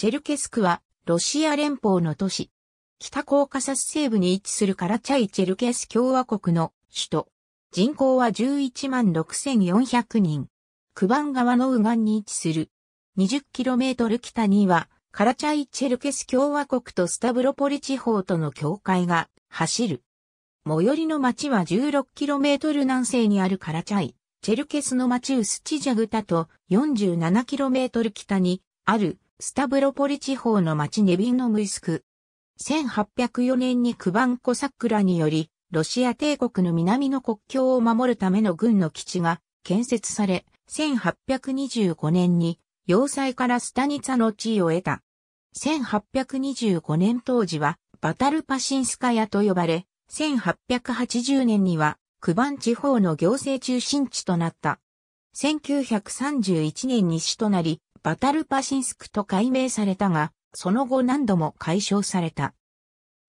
チェルケスクは、ロシア連邦の都市。北コーカサス西部に位置するカラチャイチェルケス共和国の首都。人口は11万6400人。クバン川の右岸に位置する。20km 北には、カラチャイチェルケス共和国とスタブロポリ地方との境界が走る。最寄りの町は 16km 南西にあるカラチャイ、チェルケスの町ウスチジャグタと 47km 北にあるスタブロポリ地方の町ネビンノムイスク。1804年にクバンコサクラにより、ロシア帝国の南の国境を守るための軍の基地が建設され、1825年に要塞からスタニツァの地位を得た。1825年当時はバタルパシンスカヤと呼ばれ、1880年にはクバン地方の行政中心地となった。1931年に市となり、バタルパシンスクと改名されたが、その後何度も解消された。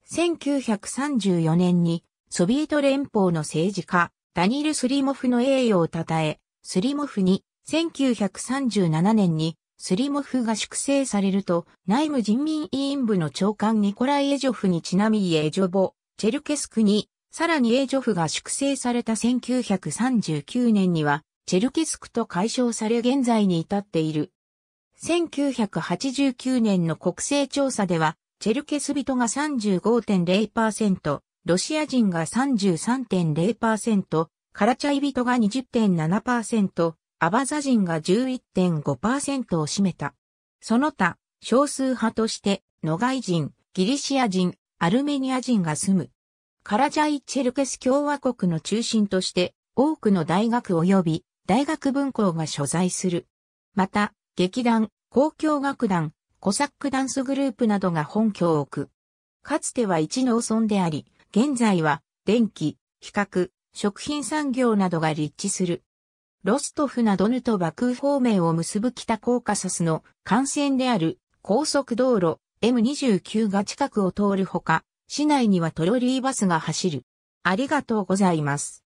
1934年にソビエト連邦の政治家、ダニル・スリモフの栄誉を称え、スリモフに1937年にスリモフが粛清されると、内務人民委員部の長官ニコライ・エジョフにちなみエジョボ、チェルケスクに、さらにエジョフが粛清された1939年には、チェルケスクと解消され現在に至っている。1989年の国勢調査では、チェルケス人が35.0%、ロシア人が33.0%、カラチャイ人が20.7%、アバザ人が11.5%を占めた。その他、少数派として、ノガイ人、ギリシア人、アルメニア人が住む。カラジャイ・チェルケス共和国の中心として、多くの大学及び大学分校が所在する。また、劇団、交響楽団、コサックダンスグループなどが本拠を置く。かつては一農村であり、現在は電気、比較、食品産業などが立地する。ロストフなどヌとバ風方面を結ぶ北コーカサスの幹線である高速道路 M29 が近くを通るほか、市内にはトロリーバスが走る。ありがとうございます。